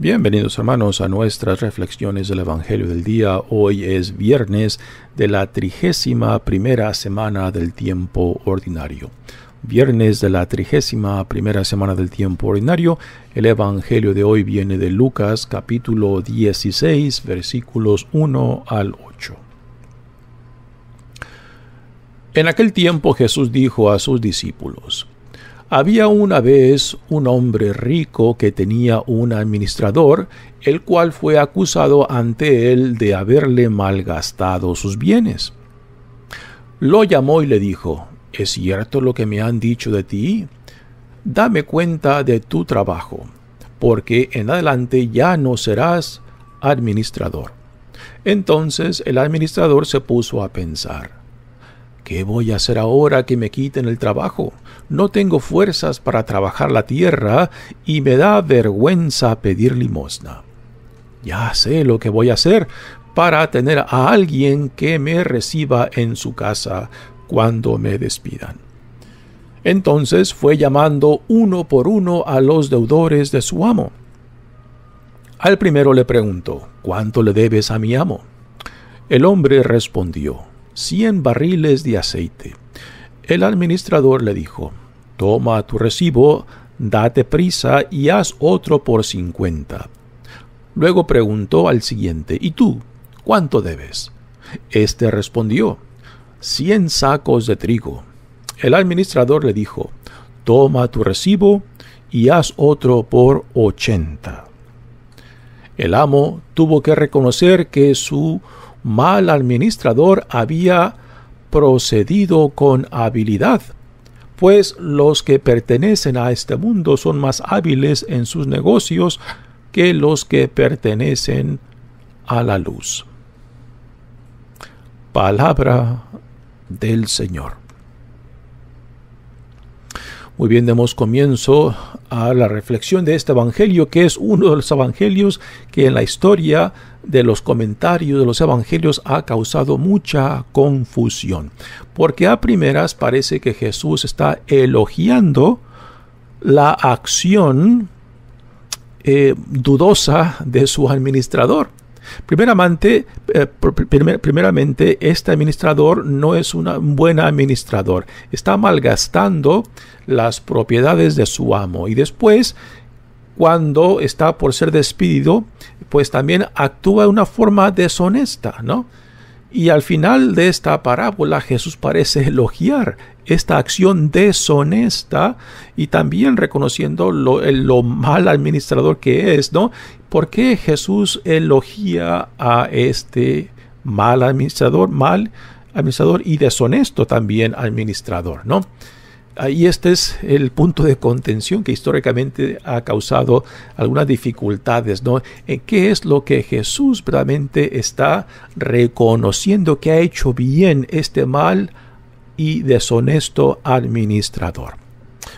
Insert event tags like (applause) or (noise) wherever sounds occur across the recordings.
Bienvenidos hermanos a nuestras reflexiones del Evangelio del día. Hoy es viernes de la trigésima primera semana del tiempo ordinario. Viernes de la trigésima primera semana del tiempo ordinario. El Evangelio de hoy viene de Lucas capítulo 16 versículos 1 al 8. En aquel tiempo Jesús dijo a sus discípulos, había una vez un hombre rico que tenía un administrador, el cual fue acusado ante él de haberle malgastado sus bienes. Lo llamó y le dijo, ¿Es cierto lo que me han dicho de ti? Dame cuenta de tu trabajo, porque en adelante ya no serás administrador. Entonces el administrador se puso a pensar. ¿Qué voy a hacer ahora que me quiten el trabajo? No tengo fuerzas para trabajar la tierra y me da vergüenza pedir limosna. Ya sé lo que voy a hacer para tener a alguien que me reciba en su casa cuando me despidan. Entonces fue llamando uno por uno a los deudores de su amo. Al primero le preguntó, ¿cuánto le debes a mi amo? El hombre respondió, cien barriles de aceite. El administrador le dijo, Toma tu recibo, date prisa y haz otro por cincuenta. Luego preguntó al siguiente, ¿Y tú? ¿Cuánto debes? Este respondió, cien sacos de trigo. El administrador le dijo, Toma tu recibo y haz otro por ochenta. El amo tuvo que reconocer que su mal administrador había procedido con habilidad, pues los que pertenecen a este mundo son más hábiles en sus negocios que los que pertenecen a la luz. Palabra del Señor. Muy bien, demos comienzo a la reflexión de este Evangelio, que es uno de los Evangelios que en la historia de los comentarios de los evangelios ha causado mucha confusión, porque a primeras parece que Jesús está elogiando la acción eh, dudosa de su administrador. Primeramente, eh, primeramente, este administrador no es un buen administrador. Está malgastando las propiedades de su amo. Y después, cuando está por ser despedido, pues también actúa de una forma deshonesta, ¿no? Y al final de esta parábola Jesús parece (laughs) elogiar esta acción deshonesta y también reconociendo lo, lo, mal administrador que es, ¿no? ¿Por qué Jesús elogia a este mal administrador, mal administrador y deshonesto también administrador, ¿no? Ahí este es el punto de contención que históricamente ha causado algunas dificultades, ¿no? Eh, ¿Qué es lo que Jesús realmente está reconociendo que ha hecho bien este mal y deshonesto administrador?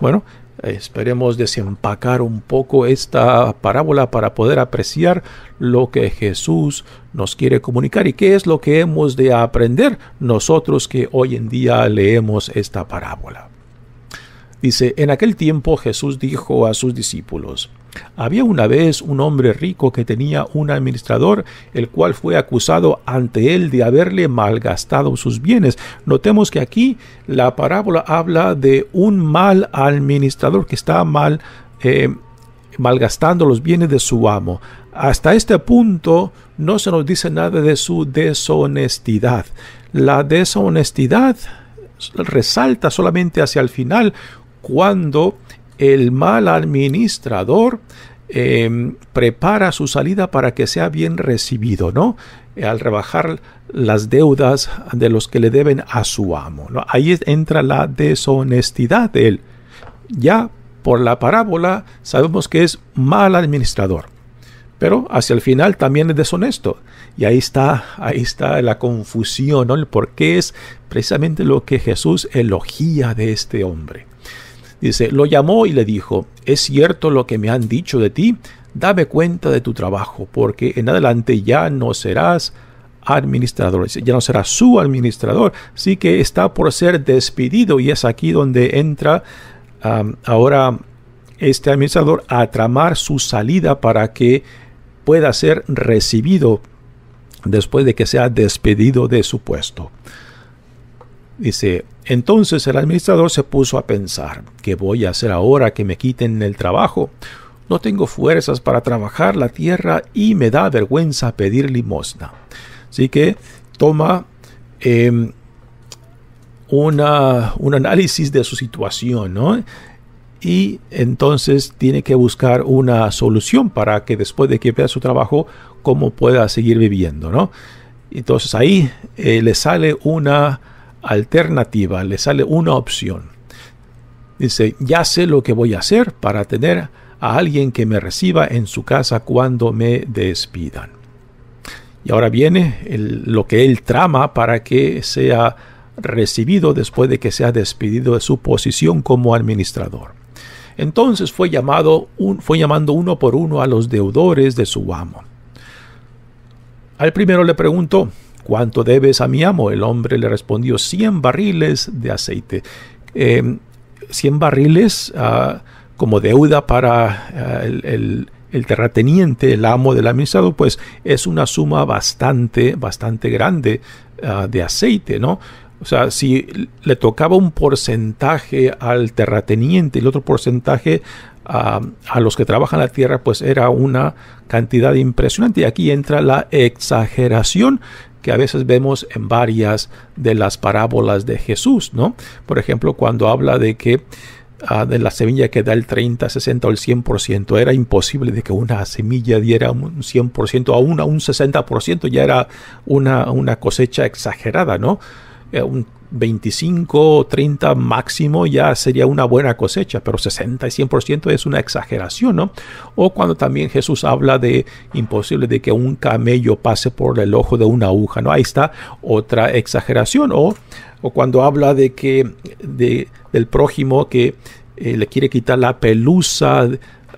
Bueno, esperemos desempacar un poco esta parábola para poder apreciar lo que Jesús nos quiere comunicar y qué es lo que hemos de aprender nosotros que hoy en día leemos esta parábola. Dice, en aquel tiempo Jesús dijo a sus discípulos, había una vez un hombre rico que tenía un administrador, el cual fue acusado ante él de haberle malgastado sus bienes. Notemos que aquí la parábola habla de un mal administrador que está mal eh, malgastando los bienes de su amo. Hasta este punto no se nos dice nada de su deshonestidad. La deshonestidad resalta solamente hacia el final cuando el mal administrador em, prepara su salida para que sea bien recibido, ¿no? al rebajar las deudas de los que le deben a su amo. Ahí entra la deshonestidad de él. Ya por la parábola sabemos que es mal administrador. Pero hacia el final también es deshonesto. Y ahí está, ahí está la confusión, ¿no? El por qué es precisamente lo que Jesús elogía de este hombre. Dice, lo llamó y le dijo, es cierto lo que me han dicho de ti, dame cuenta de tu trabajo, porque en adelante ya no serás administrador, ya no será su administrador, sí que está por ser despedido y es aquí donde entra ahora este administrador a tramar su salida para que pueda ser recibido después de que sea despedido de su puesto. Dice, entonces el administrador se puso a pensar, ¿qué voy a hacer ahora que me quiten el trabajo? No tengo fuerzas para trabajar la tierra y me da vergüenza pedir limosna. Así que toma em, una, un análisis de su situación, ¿no? Y entonces tiene que buscar una solución para que después de que vea su trabajo, cómo pueda seguir viviendo, ¿no? Entonces ahí eh, le sale una alternativa, le sale una opción. Dice, ya sé lo que voy a hacer para tener a alguien que me reciba en su casa cuando me despidan. Y ahora viene lo que él trama para que sea recibido después de que sea despedido de su posición como administrador. Entonces fue, llamado fue llamando uno por uno a los deudores de su amo. Al primero le preguntó, ¿Cuánto debes a mi amo? El hombre le respondió, 100 barriles de aceite. 100 em, barriles ah, como deuda para ah, el, terrateniente, el amo del administrador, pues es una suma bastante, bastante grande ah, de aceite, ¿no? O sea, si le tocaba un porcentaje al terrateniente y el otro porcentaje a, a, los que trabajan la tierra, pues era una cantidad impresionante. Y aquí entra la exageración que a veces vemos en varias de las parábolas de Jesús, ¿no? Por ejemplo, cuando habla de que ah, de la semilla que da el 30, 60 o el 100%, era imposible de que una semilla diera un 100%, aún a un 60% ya era una, una cosecha exagerada, ¿no? Eh, 25 o 30 máximo ya sería una buena cosecha, pero 60 y 100% es una exageración, ¿no? O cuando también Jesús habla de imposible de que un camello pase por el ojo de una aguja, ¿no? Ahí está otra exageración. O, o cuando habla de que de, del prójimo que eh, le quiere quitar la pelusa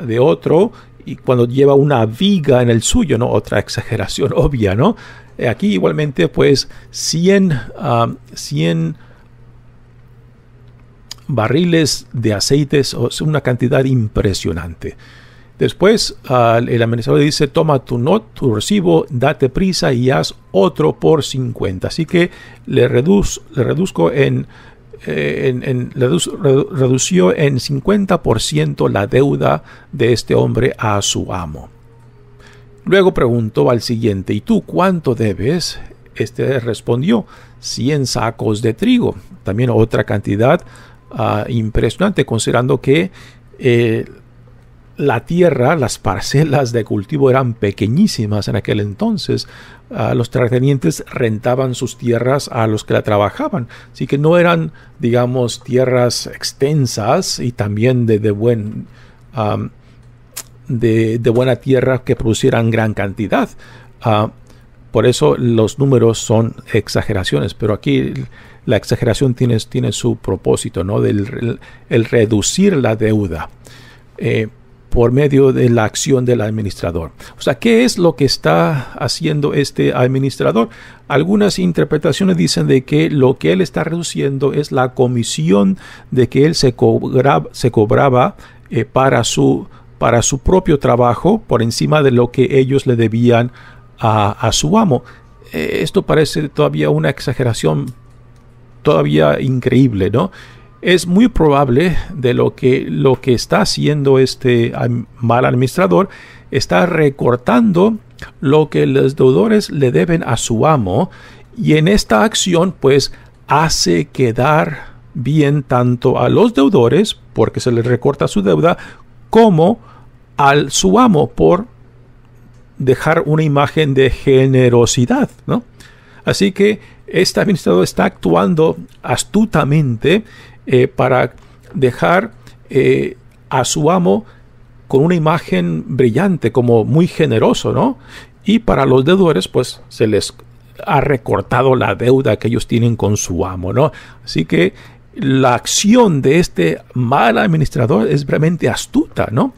de otro y cuando lleva una viga en el suyo, ¿no? Otra exageración (laughs) obvia, ¿no? Eh, aquí igualmente, pues, 100, 100 ah, barriles de aceites, o una cantidad impresionante. Después, ah, el administrador dice, toma tu, not, tu recibo, date prisa y haz otro por 50. Así que le, le reduzco en eh, en, cincuenta redució en 50% la deuda de este hombre a su amo. Luego preguntó al siguiente, ¿y tú cuánto debes? Este respondió, 100 sacos de trigo. También otra cantidad ah, impresionante, considerando que eh, la tierra, las parcelas de cultivo eran pequeñísimas en aquel entonces. Ah, los terratenientes rentaban sus tierras a los que la trabajaban, así que no eran, digamos, tierras extensas y también de, de buen, de, buena tierra que producieran gran cantidad. Ah, por eso los números son exageraciones, pero aquí la exageración tiene, tiene su propósito, ¿no? Del, el, reducir la deuda. Eh, por medio de la acción del administrador. O sea, ¿qué es lo que está haciendo este administrador? Algunas interpretaciones dicen de que lo que él está reduciendo es la comisión de que él se, cobraba eh, para, su, para su propio trabajo por encima de lo que ellos le debían a, su amo. Eh, esto parece todavía una exageración todavía increíble, ¿no? es muy probable de lo que, lo que está haciendo este mal administrador, está recortando lo que los deudores le deben a su amo y en esta acción pues hace quedar bien tanto a los deudores porque se les recorta su deuda como al su amo por dejar una imagen de generosidad, ¿no? Así que este administrador está actuando astutamente eh, para dejar eh, a su amo con una imagen brillante, como muy generoso, ¿no? Y para los deudores, pues se les ha recortado la deuda que ellos tienen con su amo, ¿no? Así que la acción de este mal administrador es realmente astuta, ¿no?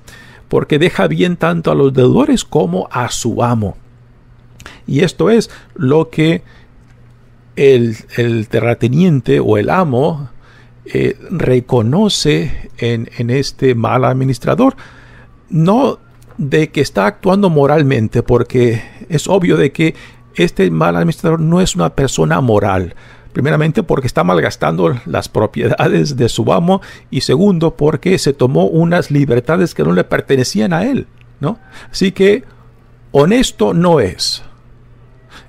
Porque deja bien tanto a los deudores como a su amo. Y esto es lo que el, el terrateniente o el amo eh, reconoce en, este mal administrador. No de que está actuando moralmente, porque es obvio de que este mal administrador no es una persona moral. Primeramente porque está malgastando las propiedades de su amo y segundo porque se tomó unas libertades que no le pertenecían a él, ¿no? Así que honesto no es.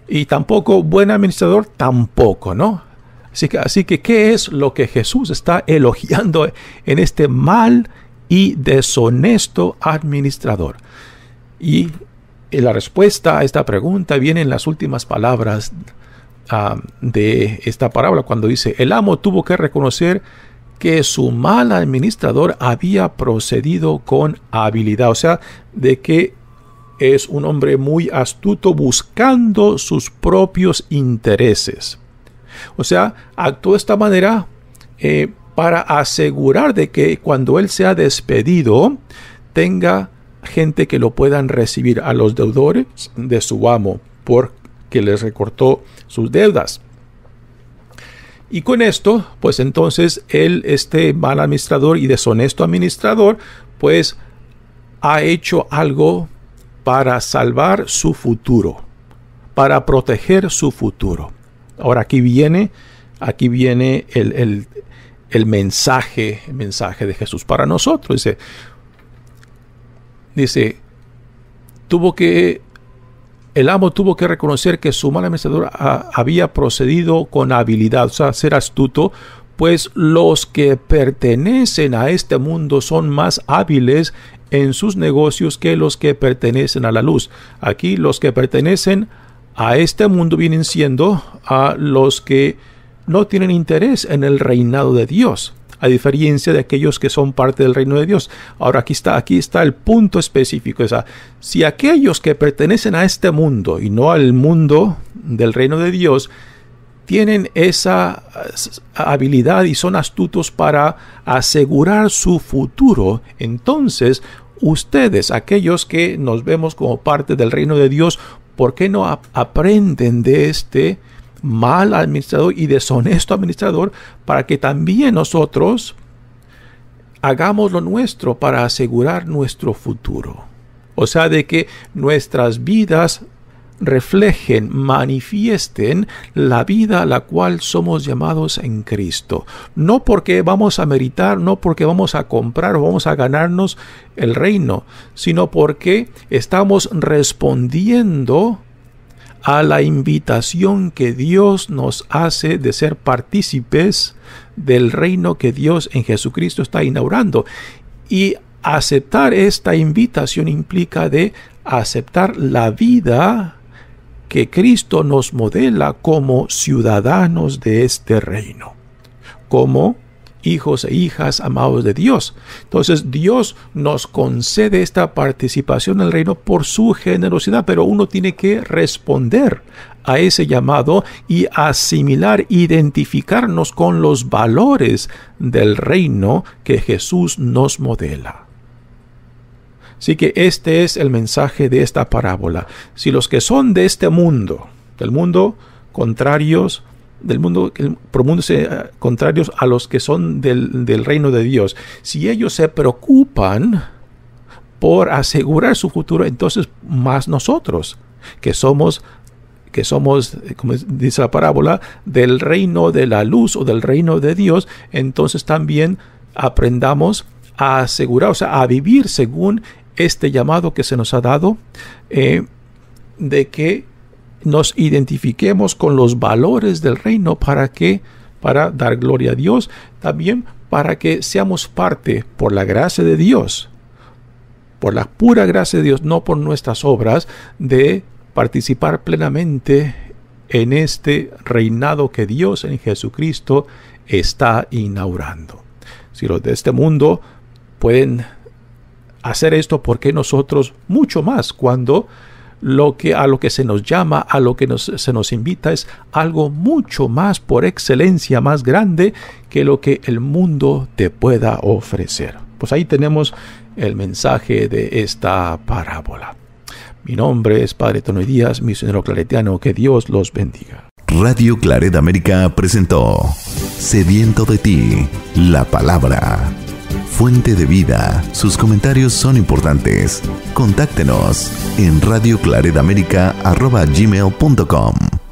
Y tampoco buen administrador tampoco, ¿no? Así que, ¿qué es lo que Jesús está elogiando en este mal y deshonesto administrador? Y eh, la respuesta a esta pregunta viene en las últimas palabras ah, de esta parábola, cuando dice, el amo tuvo que reconocer que su mal administrador había procedido con habilidad, o sea, de que es un hombre muy astuto buscando sus propios intereses. O sea, actuó de esta manera eh, para asegurar de que cuando él sea despedido, tenga gente que lo puedan recibir a los deudores de su amo, porque les recortó sus deudas. Y con esto, pues entonces él, este mal administrador y deshonesto administrador, pues ha hecho algo para salvar su futuro, para proteger su futuro. Ahora aquí viene, aquí viene el, el, mensaje, mensaje de Jesús para nosotros. Dice, dice, tuvo que, el amo tuvo que reconocer que su mala había procedido con habilidad, o sea, ser astuto, pues los que pertenecen a este mundo son más hábiles en sus negocios que los que pertenecen a la luz. Aquí los que pertenecen a este mundo vienen siendo a los que no tienen interés en el reinado de Dios, a diferencia de aquellos que son parte del reino de Dios. Ahora aquí está, aquí está el punto específico. esa si aquellos que pertenecen a este mundo y no al mundo del reino de Dios, tienen esa habilidad y son astutos para asegurar su futuro, entonces ustedes, aquellos que nos vemos como parte del reino de Dios, ¿por qué no aprenden de este mal administrador y deshonesto administrador para que también nosotros hagamos lo nuestro para asegurar nuestro futuro? O sea, de que nuestras vidas reflejen, manifiesten la vida a la cual somos llamados en Cristo. No porque vamos a meritar, no porque vamos a comprar o vamos a ganarnos el reino, sino porque estamos respondiendo a la invitación que Dios nos hace de ser partícipes del reino que Dios en Jesucristo está inaugurando. Y aceptar esta invitación implica de aceptar la vida que Cristo nos modela como ciudadanos de este reino, como hijos e hijas amados de Dios. Entonces Dios nos concede esta participación el reino por su generosidad, pero uno tiene que responder a ese llamado y asimilar, identificarnos con los valores del reino que Jesús nos modela. Así que este es el mensaje de esta parábola. Si los que son de este mundo, del mundo contrarios, del mundo, promundo, eh, contrarios a los que son del, del reino de Dios, si ellos se preocupan por asegurar su futuro, entonces más nosotros, que somos que somos, eh, como dice la parábola, del reino de la luz o del reino de Dios, entonces también aprendamos a asegurar, o sea, a vivir según este llamado que se nos ha dado eh, de que nos identifiquemos con los valores del reino para que para dar gloria a Dios, también para que seamos parte por la gracia de Dios, por la pura gracia de Dios, no por nuestras obras, de participar plenamente en este reinado que Dios en Jesucristo está inaugurando. Si los de este mundo pueden hacer esto, porque nosotros mucho más cuando lo que a lo que se nos llama, a lo que nos, se nos invita es algo mucho más por excelencia, más grande que lo que el mundo te pueda ofrecer. Pues ahí tenemos el mensaje de esta parábola. Mi nombre es Padre Tono Díaz, misionero claretiano, que Dios los bendiga. Radio Claret América presentó Sediento de ti, la palabra fuente de vida. Sus comentarios son importantes. Contáctenos en radioclaredamérica.com.